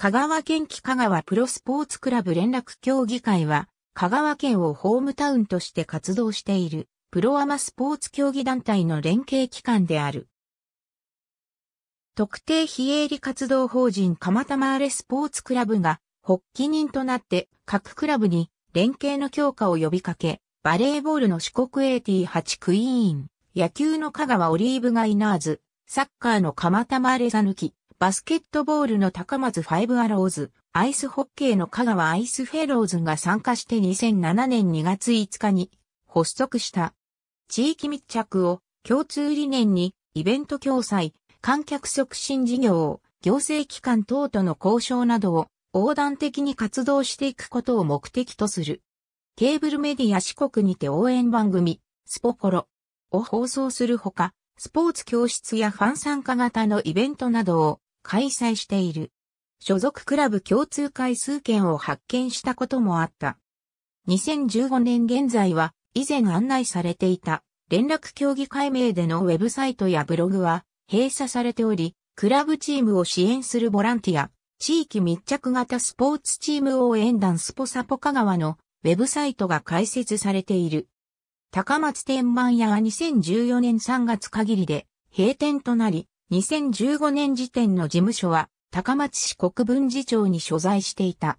香川県旗香川プロスポーツクラブ連絡協議会は、香川県をホームタウンとして活動している、プロアマスポーツ競技団体の連携機関である。特定非営利活動法人鎌玉アレスポーツクラブが、発起人となって各クラブに連携の強化を呼びかけ、バレーボールの四国 AT8 クイーン、野球の香川オリーブガイナーズ、サッカーの鎌玉アレザ抜き、バスケットボールの高松ファイブアローズ、アイスホッケーの香川アイスフェローズが参加して2007年2月5日に発足した。地域密着を共通理念にイベント共催、観客促進事業、行政機関等との交渉などを横断的に活動していくことを目的とする。ケーブルメディア四国にて応援番組、スポコロを放送するほか、スポーツ教室やファン参加型のイベントなどを開催している。所属クラブ共通回数券を発見したこともあった。2015年現在は、以前案内されていた、連絡協議会名でのウェブサイトやブログは、閉鎖されており、クラブチームを支援するボランティア、地域密着型スポーツチーム応援団スポサポ香川のウェブサイトが開設されている。高松天満屋は2014年3月限りで閉店となり、2015年時点の事務所は高松市国分寺町に所在していた。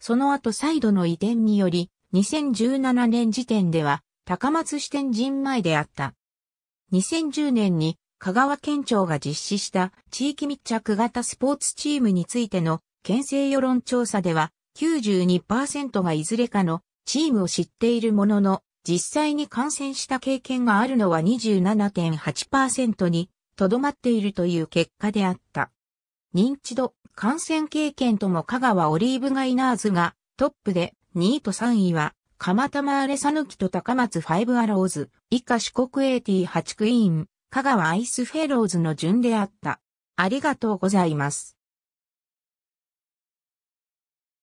その後再度の移転により、2017年時点では高松支店人前であった。2010年に香川県庁が実施した地域密着型スポーツチームについての県政世論調査では92%がいずれかのチームを知っているものの実際に感染した経験があるのは27.8%にとどまっているという結果であった。認知度、感染経験とも香川オリーブガイナーズがトップで2位と3位は、釜玉アレサヌキと高松ファイブアローズ、以下四国 AT8 クイーン、香川アイスフェローズの順であった。ありがとうございます。